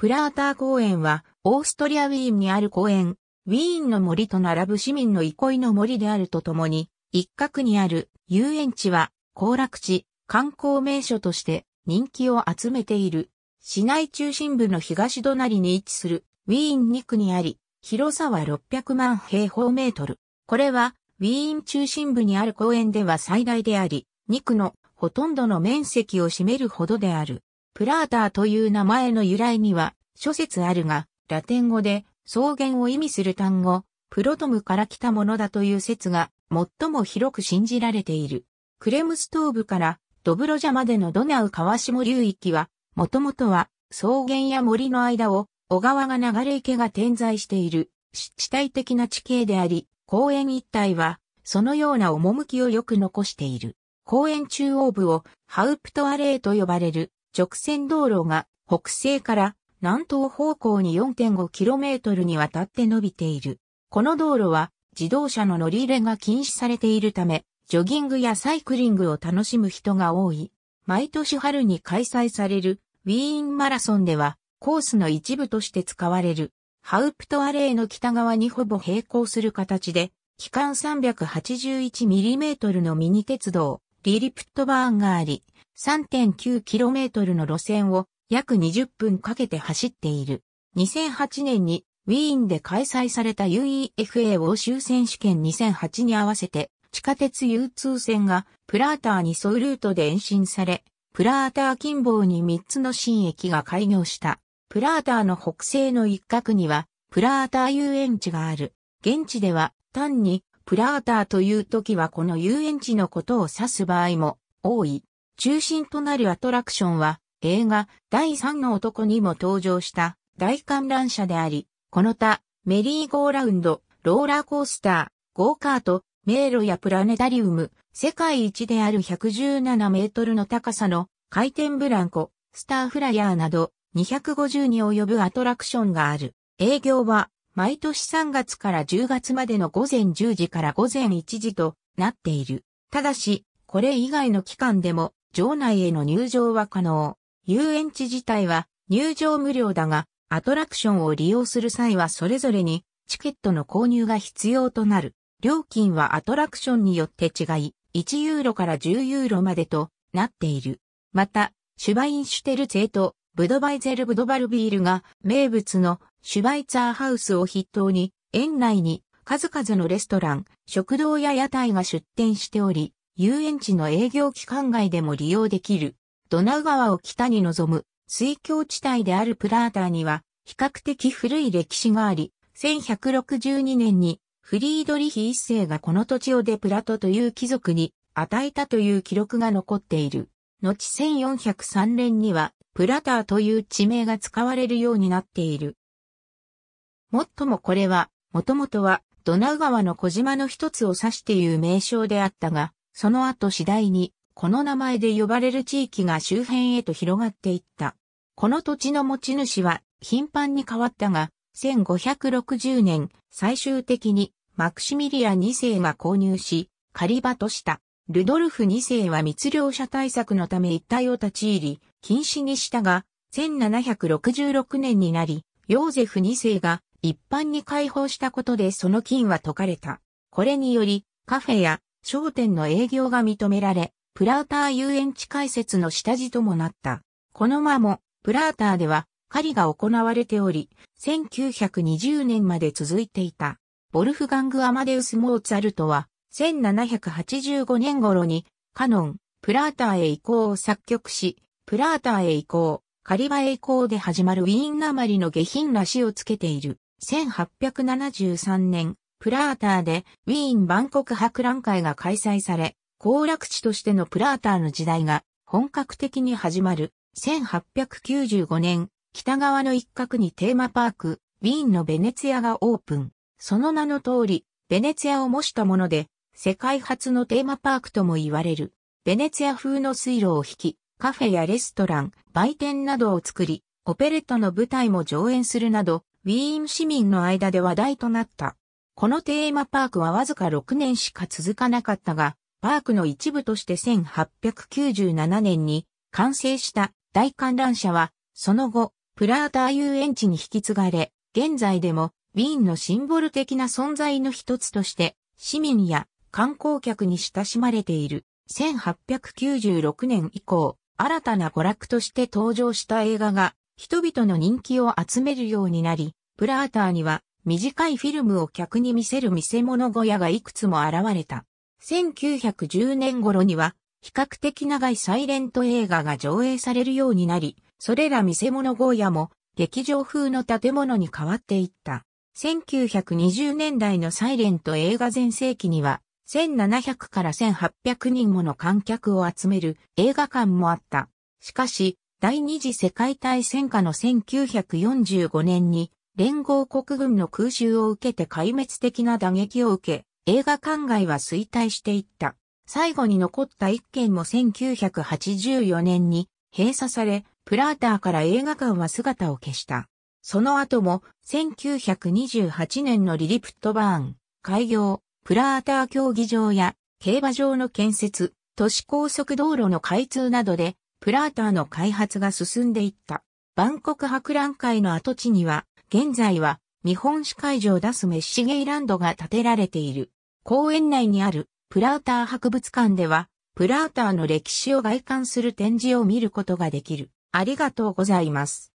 プラーター公園は、オーストリアウィーンにある公園、ウィーンの森と並ぶ市民の憩いの森であるとともに、一角にある遊園地は、行楽地、観光名所として人気を集めている。市内中心部の東隣に位置するウィーン2区にあり、広さは600万平方メートル。これは、ウィーン中心部にある公園では最大であり、2区のほとんどの面積を占めるほどである。プラーターという名前の由来には諸説あるが、ラテン語で草原を意味する単語、プロトムから来たものだという説が最も広く信じられている。クレムストーブからドブロジャまでのドナウ川下流域は、もともとは草原や森の間を小川が流れ池が点在している湿地帯的な地形であり、公園一帯はそのような趣をよく残している。公園中央部をハウプトアレーと呼ばれる直線道路が北西から南東方向に 4.5km にわたって伸びている。この道路は自動車の乗り入れが禁止されているため、ジョギングやサイクリングを楽しむ人が多い。毎年春に開催されるウィーンマラソンではコースの一部として使われる。ハウプトアレーの北側にほぼ並行する形で、期間 381mm のミニ鉄道、リリプットバーンがあり、3.9km の路線を約20分かけて走っている。2008年にウィーンで開催された UEFA 欧州選手権2008に合わせて地下鉄 U2 線がプラーターに沿うルートで延伸され、プラーター近傍に3つの新駅が開業した。プラーターの北西の一角にはプラーター遊園地がある。現地では単にプラーターという時はこの遊園地のことを指す場合も多い。中心となるアトラクションは映画第3の男にも登場した大観覧車であり、この他メリーゴーラウンド、ローラーコースター、ゴーカート、迷路やプラネタリウム、世界一である117メートルの高さの回転ブランコ、スターフライヤーなど250に及ぶアトラクションがある。営業は毎年3月から10月までの午前10時から午前1時となっている。ただし、これ以外の期間でも、場内への入場は可能。遊園地自体は入場無料だが、アトラクションを利用する際はそれぞれにチケットの購入が必要となる。料金はアトラクションによって違い、1ユーロから10ユーロまでとなっている。また、シュバインシュテルツェとブドバイゼルブドバルビールが名物のシュバイツァーハウスを筆頭に、園内に数々のレストラン、食堂や屋台が出店しており、遊園地の営業期間外でも利用できる。ドナウ川を北に望む水郷地帯であるプラーターには比較的古い歴史があり、1162年にフリードリヒ一世がこの土地をデプラトという貴族に与えたという記録が残っている。後1403年にはプラターという地名が使われるようになっている。もっともこれは、もともとはドナウ川の小島の一つを指していう名称であったが、その後次第に、この名前で呼ばれる地域が周辺へと広がっていった。この土地の持ち主は頻繁に変わったが、1560年、最終的にマクシミリア2世が購入し、狩り場とした。ルドルフ2世は密漁者対策のため一帯を立ち入り、禁止にしたが、1766年になり、ヨーゼフ2世が一般に開放したことでその金は解かれた。これにより、カフェや商店の営業が認められ、プラーター遊園地開設の下地ともなった。この間も、プラーターでは狩りが行われており、1920年まで続いていた。ボルフガング・アマデウス・モーツァルトは、1785年頃に、カノン、プラーターへ移行を作曲し、プラーターへ移行、狩り場へ移行で始まるウィーンなまりの下品なしをつけている。1873年、プラーターでウィーン万国博覧会が開催され、行楽地としてのプラーターの時代が本格的に始まる。1895年、北側の一角にテーマパーク、ウィーンのベネツィアがオープン。その名の通り、ベネツィアを模したもので、世界初のテーマパークとも言われる。ベネツィア風の水路を引き、カフェやレストラン、売店などを作り、オペレットの舞台も上演するなど、ウィーン市民の間で話題となった。このテーマパークはわずか6年しか続かなかったが、パークの一部として1897年に完成した大観覧車は、その後、プラーター遊園地に引き継がれ、現在でもウィーンのシンボル的な存在の一つとして、市民や観光客に親しまれている。1896年以降、新たな娯楽として登場した映画が人々の人気を集めるようになり、プラーターには短いフィルムを客に見せる見せ物小屋がいくつも現れた。1910年頃には比較的長いサイレント映画が上映されるようになり、それら見せ物小屋も劇場風の建物に変わっていった。1920年代のサイレント映画前世紀には、1700から1800人もの観客を集める映画館もあった。しかし、第二次世界大戦下の1945年に連合国軍の空襲を受けて壊滅的な打撃を受け、映画館街は衰退していった。最後に残った一軒も1984年に閉鎖され、プラーターから映画館は姿を消した。その後も1928年のリリプットバーン、開業、プラーター競技場や競馬場の建設、都市高速道路の開通などで、プラーターの開発が進んでいった。万国博覧会の跡地には、現在は日本史会場出すメッシゲイランドが建てられている。公園内にあるプラーター博物館では、プラーターの歴史を外観する展示を見ることができる。ありがとうございます。